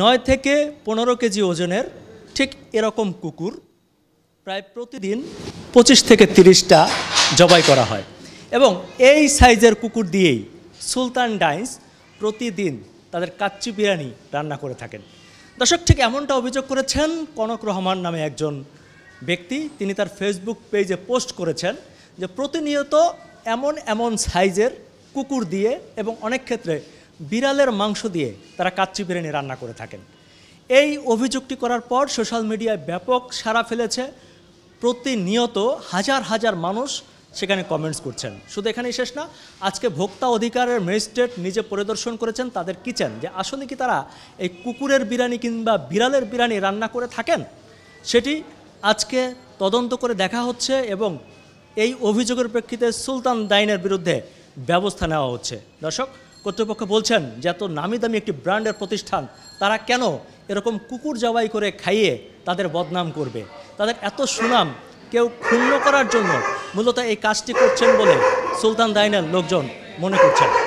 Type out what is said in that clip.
নয় থেকে পনেরো কেজি ওজনের ঠিক এরকম কুকুর প্রায় প্রতিদিন পঁচিশ থেকে তিরিশটা জবাই করা হয় এবং এই সাইজের কুকুর দিয়েই সুলতান ডাইন্স প্রতিদিন তাদের কাচ্চি বিরিয়ানি রান্না করে থাকেন দর্শক ঠিক এমনটা অভিযোগ করেছেন কনক রহমান নামে একজন ব্যক্তি তিনি তার ফেসবুক পেজে পোস্ট করেছেন যে প্রতিনিয়ত এমন এমন সাইজের কুকুর দিয়ে এবং অনেক ক্ষেত্রে বিড়ালের মাংস দিয়ে তারা কাচ্চি বিরিয়ানি রান্না করে থাকেন এই অভিযোগটি করার পর সোশ্যাল মিডিয়ায় ব্যাপক সাড়া ফেলেছে প্রতিনিয়ত হাজার হাজার মানুষ সেখানে কমেন্টস করছেন শুধু এখানেই শেষ না আজকে ভোক্তা অধিকারের ম্যাজিস্ট্রেট নিজে পরিদর্শন করেছেন তাদের কিচেন যে আসলে কি তারা এই কুকুরের বিরিয়ানি কিংবা বিড়ালের বিরিয়ানি রান্না করে থাকেন সেটি আজকে তদন্ত করে দেখা হচ্ছে এবং এই অভিযোগের প্রেক্ষিতে সুলতান দাইনের বিরুদ্ধে ব্যবস্থা নেওয়া হচ্ছে দর্শক কর্তৃপক্ষ বলছেন যে এত নামি দামি একটি ব্র্যান্ডের প্রতিষ্ঠান তারা কেন এরকম কুকুর জবাই করে খাইয়ে তাদের বদনাম করবে তাদের এত সুনাম কেউ ক্ষুণ্ণ করার জন্য মূলত এই কাজটি করছেন বলে সুলতান দাইনের লোকজন মনে করছেন